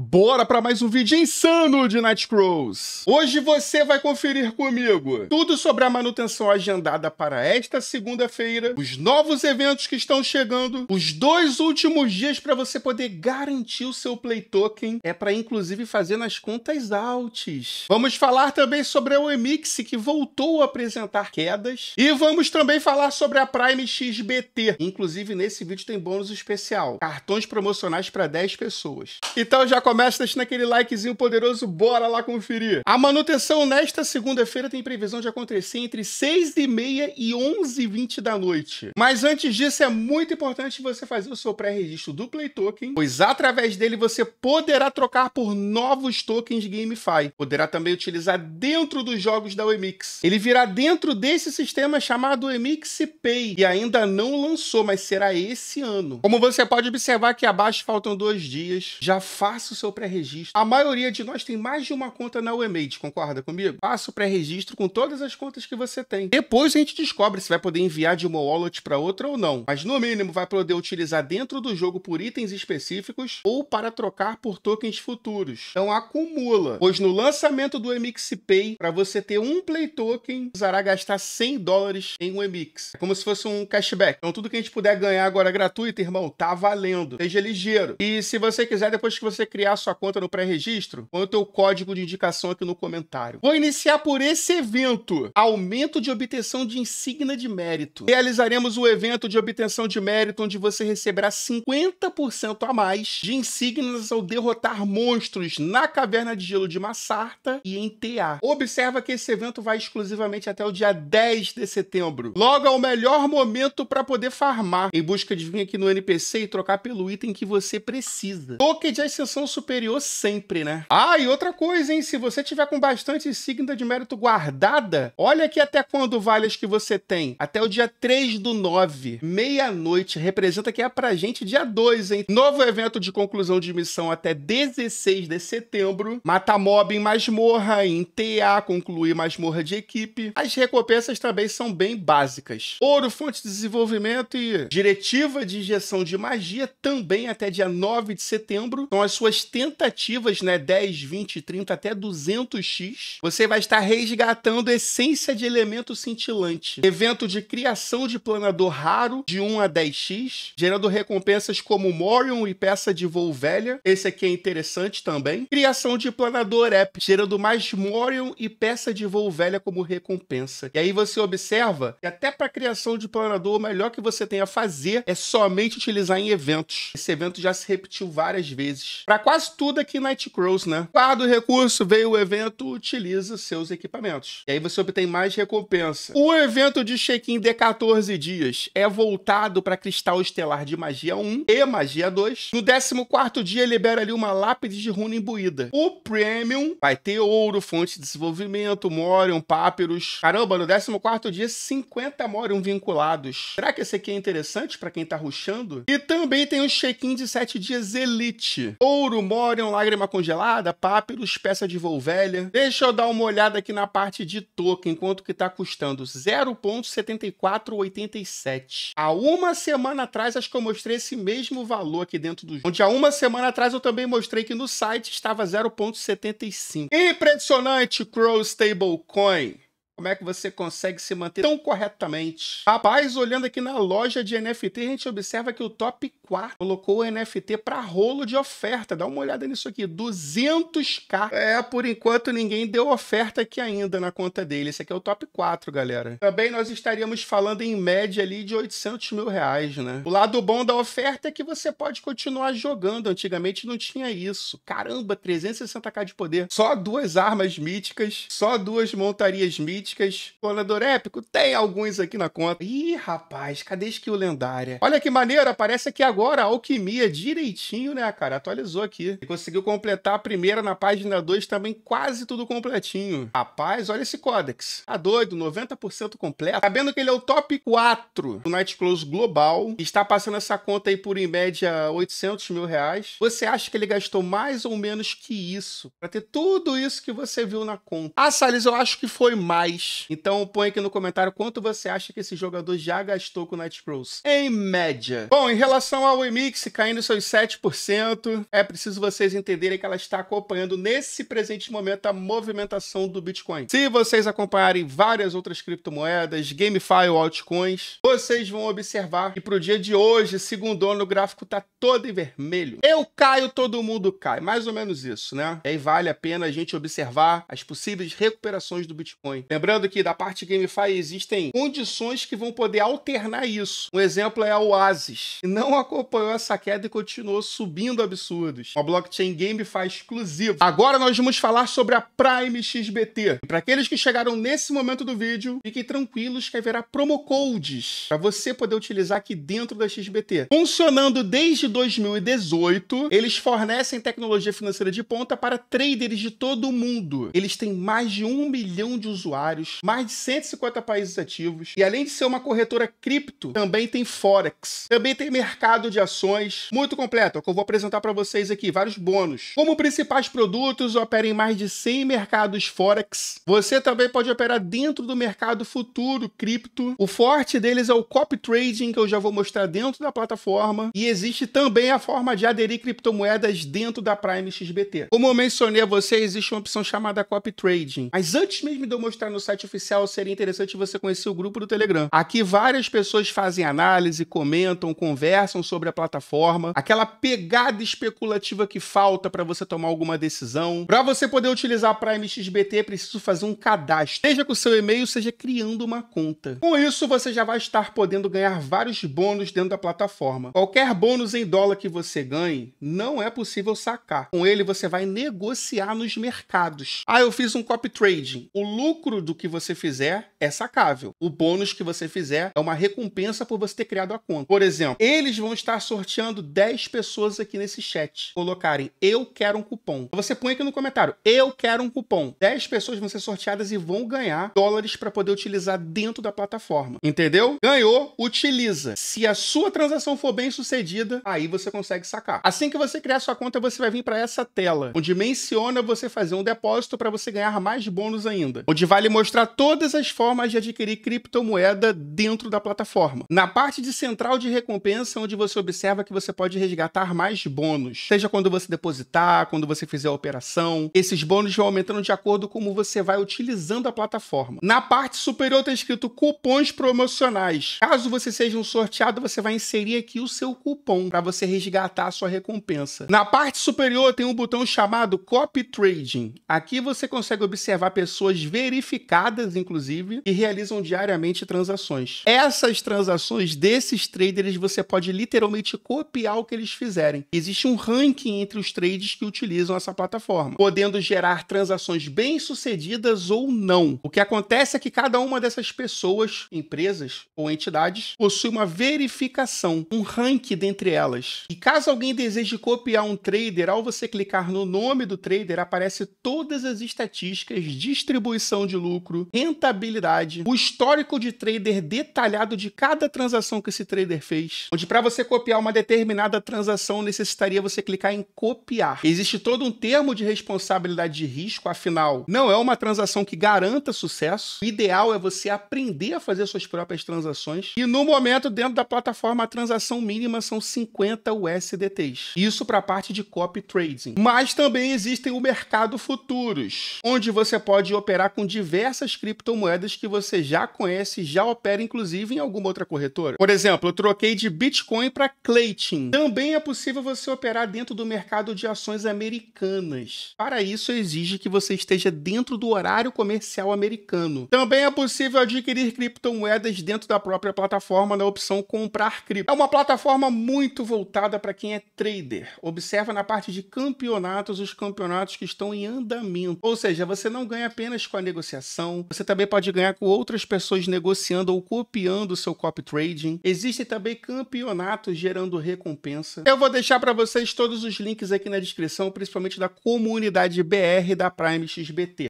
Bora para mais um vídeo insano de Nightcrows! Hoje você vai conferir comigo tudo sobre a manutenção agendada para esta segunda-feira, os novos eventos que estão chegando, os dois últimos dias para você poder garantir o seu Play Token, é para inclusive fazer nas contas altas. Vamos falar também sobre a Emix que voltou a apresentar quedas e vamos também falar sobre a Prime XBT. Inclusive nesse vídeo tem bônus especial, cartões promocionais para 10 pessoas. Então já começa deixando aquele likezinho poderoso, bora lá conferir. A manutenção nesta segunda-feira tem previsão de acontecer entre 6h30 e 11h20 da noite. Mas antes disso, é muito importante você fazer o seu pré-registro do Play Token, pois através dele você poderá trocar por novos tokens GameFi. Poderá também utilizar dentro dos jogos da Wemix. Ele virá dentro desse sistema chamado Wemix Pay, e ainda não lançou, mas será esse ano. Como você pode observar aqui abaixo, faltam dois dias. Já faço seu pré-registro. A maioria de nós tem mais de uma conta na UEMAID, concorda comigo? Faça o pré-registro com todas as contas que você tem. Depois a gente descobre se vai poder enviar de uma wallet para outra ou não. Mas no mínimo vai poder utilizar dentro do jogo por itens específicos ou para trocar por tokens futuros. Então acumula, pois no lançamento do MX Pay, para você ter um Play Token, precisará gastar 100 dólares em um MX. É como se fosse um cashback. Então tudo que a gente puder ganhar agora gratuito, irmão, tá valendo. Seja ligeiro. E se você quiser, depois que você criar criar sua conta no pré-registro? Põe o teu código de indicação aqui no comentário. Vou iniciar por esse evento, aumento de obtenção de insígnia de mérito. Realizaremos o evento de obtenção de mérito onde você receberá 50% a mais de insígnias ao derrotar monstros na caverna de gelo de Massarta e em TA. Observa que esse evento vai exclusivamente até o dia 10 de setembro. Logo é o melhor momento para poder farmar em busca de vir aqui no NPC e trocar pelo item que você precisa. Token de ascensão superior sempre, né? Ah, e outra coisa, hein? Se você tiver com bastante insígnia de mérito guardada, olha aqui até quando vale as que você tem. Até o dia 3 do 9, meia-noite. Representa que é pra gente dia 2, hein? Novo evento de conclusão de missão até 16 de setembro. Mata mob em masmorra, em TA, concluir masmorra de equipe. As recompensas também são bem básicas. Ouro, fonte de desenvolvimento e diretiva de injeção de magia também até dia 9 de setembro. São as suas suas tentativas, né, 10, 20, 30 até 200x, você vai estar resgatando essência de elemento cintilante. Evento de criação de planador raro de 1 a 10x, gerando recompensas como Morion e peça de voo velha. Esse aqui é interessante também. Criação de planador app, gerando mais Morion e peça de voo velha como recompensa. E aí você observa que até para criação de planador, o melhor que você tem a fazer é somente utilizar em eventos. Esse evento já se repetiu várias vezes. Para quase tudo aqui na Nightcrows, né? Guarda o recurso, veio o evento, utiliza seus equipamentos. E aí você obtém mais recompensa. O evento de check-in de 14 dias é voltado para Cristal Estelar de Magia 1 e Magia 2. No 14 dia, libera ali uma lápide de runa imbuída. O Premium vai ter ouro, fonte de desenvolvimento, Morion, Papyrus. Caramba, no 14 dia, 50 Morion vinculados. Será que esse aqui é interessante para quem tá ruxando? E também tem o um check-in de 7 dias Elite. Ouro, Morion, Lágrima Congelada, Papyrus, Peça de Volvelha. Deixa eu dar uma olhada aqui na parte de token, quanto que tá custando 0.7487. Há uma semana atrás, acho que eu mostrei esse mesmo valor aqui dentro do jogo. Onde há uma semana atrás eu também mostrei que no site estava 0.75. Impressionante, Crow Stablecoin. Como é que você consegue se manter tão corretamente? Rapaz, olhando aqui na loja de NFT, a gente observa que o top 4 colocou o NFT para rolo de oferta. Dá uma olhada nisso aqui, 200k. É, por enquanto ninguém deu oferta aqui ainda na conta dele. Esse aqui é o top 4, galera. Também nós estaríamos falando em média ali de 800 mil reais, né? O lado bom da oferta é que você pode continuar jogando. Antigamente não tinha isso. Caramba, 360k de poder. Só duas armas míticas, só duas montarias míticas críticas. Planador épico, tem alguns aqui na conta. Ih, rapaz, cadê skill lendária? Olha que maneiro, aparece aqui agora a alquimia direitinho, né, cara? Atualizou aqui. E conseguiu completar a primeira na página 2 também quase tudo completinho. Rapaz, olha esse códex. Tá doido, 90% completo. Sabendo que ele é o top 4 do Night Close global. Está passando essa conta aí por, em média, 800 mil reais. Você acha que ele gastou mais ou menos que isso? Pra ter tudo isso que você viu na conta. Ah, Salles, eu acho que foi mais. Então põe aqui no comentário quanto você acha que esse jogador já gastou com o Nightcrawls. Em média. Bom, em relação ao Emix caindo seus 7%, é preciso vocês entenderem que ela está acompanhando nesse presente momento a movimentação do Bitcoin. Se vocês acompanharem várias outras criptomoedas, GameFi ou altcoins, vocês vão observar que pro dia de hoje, segundo o gráfico tá todo em vermelho. Eu caio, todo mundo cai. Mais ou menos isso, né? E aí vale a pena a gente observar as possíveis recuperações do Bitcoin. Lembrando Lembrando que da parte GameFi existem condições que vão poder alternar isso. Um exemplo é a Oasis, que não acompanhou essa queda e continuou subindo absurdos. Uma blockchain GameFi exclusiva. Agora nós vamos falar sobre a Prime XBT. Para aqueles que chegaram nesse momento do vídeo, fiquem tranquilos que haverá promo codes para você poder utilizar aqui dentro da XBT. Funcionando desde 2018, eles fornecem tecnologia financeira de ponta para traders de todo o mundo. Eles têm mais de um milhão de usuários mais de 150 países ativos, e além de ser uma corretora cripto, também tem Forex, também tem mercado de ações, muito completo, é que eu vou apresentar para vocês aqui, vários bônus. Como principais produtos, opera em mais de 100 mercados Forex. Você também pode operar dentro do mercado futuro cripto. O forte deles é o copy trading, que eu já vou mostrar dentro da plataforma, e existe também a forma de aderir criptomoedas dentro da Prime XBT. Como eu mencionei a você, existe uma opção chamada copy trading. Mas antes mesmo de eu mostrar no site oficial, seria interessante você conhecer o grupo do Telegram. Aqui várias pessoas fazem análise, comentam, conversam sobre a plataforma, aquela pegada especulativa que falta para você tomar alguma decisão. Para você poder utilizar a Prime XBT, é preciso fazer um cadastro, seja com seu e-mail, seja criando uma conta. Com isso, você já vai estar podendo ganhar vários bônus dentro da plataforma. Qualquer bônus em dólar que você ganhe, não é possível sacar. Com ele, você vai negociar nos mercados. Ah, eu fiz um copy trading. O lucro do que você fizer é sacável. O bônus que você fizer é uma recompensa por você ter criado a conta. Por exemplo, eles vão estar sorteando 10 pessoas aqui nesse chat. Colocarem eu quero um cupom. Você põe aqui no comentário, eu quero um cupom. 10 pessoas vão ser sorteadas e vão ganhar dólares para poder utilizar dentro da plataforma. Entendeu? Ganhou, utiliza. Se a sua transação for bem sucedida, aí você consegue sacar. Assim que você criar sua conta, você vai vir para essa tela, onde menciona você fazer um depósito para você ganhar mais bônus ainda. Onde vale mostrar todas as formas de adquirir criptomoeda dentro da plataforma. Na parte de central de recompensa, onde você observa que você pode resgatar mais bônus, seja quando você depositar, quando você fizer a operação. Esses bônus vão aumentando de acordo com como você vai utilizando a plataforma. Na parte superior está escrito cupons promocionais. Caso você seja um sorteado, você vai inserir aqui o seu cupom para você resgatar a sua recompensa. Na parte superior tem um botão chamado Copy Trading. Aqui você consegue observar pessoas verificadas unificadas, inclusive, e realizam diariamente transações. Essas transações desses traders você pode literalmente copiar o que eles fizerem. Existe um ranking entre os trades que utilizam essa plataforma, podendo gerar transações bem-sucedidas ou não. O que acontece é que cada uma dessas pessoas, empresas ou entidades, possui uma verificação, um ranking dentre elas. E caso alguém deseje copiar um trader, ao você clicar no nome do trader, aparece todas as estatísticas, distribuição de lucro, lucro, rentabilidade, o histórico de trader detalhado de cada transação que esse trader fez, onde para você copiar uma determinada transação necessitaria você clicar em copiar. Existe todo um termo de responsabilidade de risco, afinal, não é uma transação que garanta sucesso. O ideal é você aprender a fazer suas próprias transações e no momento dentro da plataforma a transação mínima são 50 USDTs. Isso para a parte de copy trading. Mas também existem o mercado futuros, onde você pode operar com diversos diversas criptomoedas que você já conhece e já opera, inclusive, em alguma outra corretora. Por exemplo, eu troquei de Bitcoin para Clayton. Também é possível você operar dentro do mercado de ações americanas. Para isso, exige que você esteja dentro do horário comercial americano. Também é possível adquirir criptomoedas dentro da própria plataforma na opção Comprar Cripto. É uma plataforma muito voltada para quem é trader. Observa na parte de campeonatos os campeonatos que estão em andamento. Ou seja, você não ganha apenas com a negociação você também pode ganhar com outras pessoas negociando ou copiando o seu copy trading. Existem também campeonatos gerando recompensa. Eu vou deixar para vocês todos os links aqui na descrição, principalmente da comunidade BR da Prime XBT.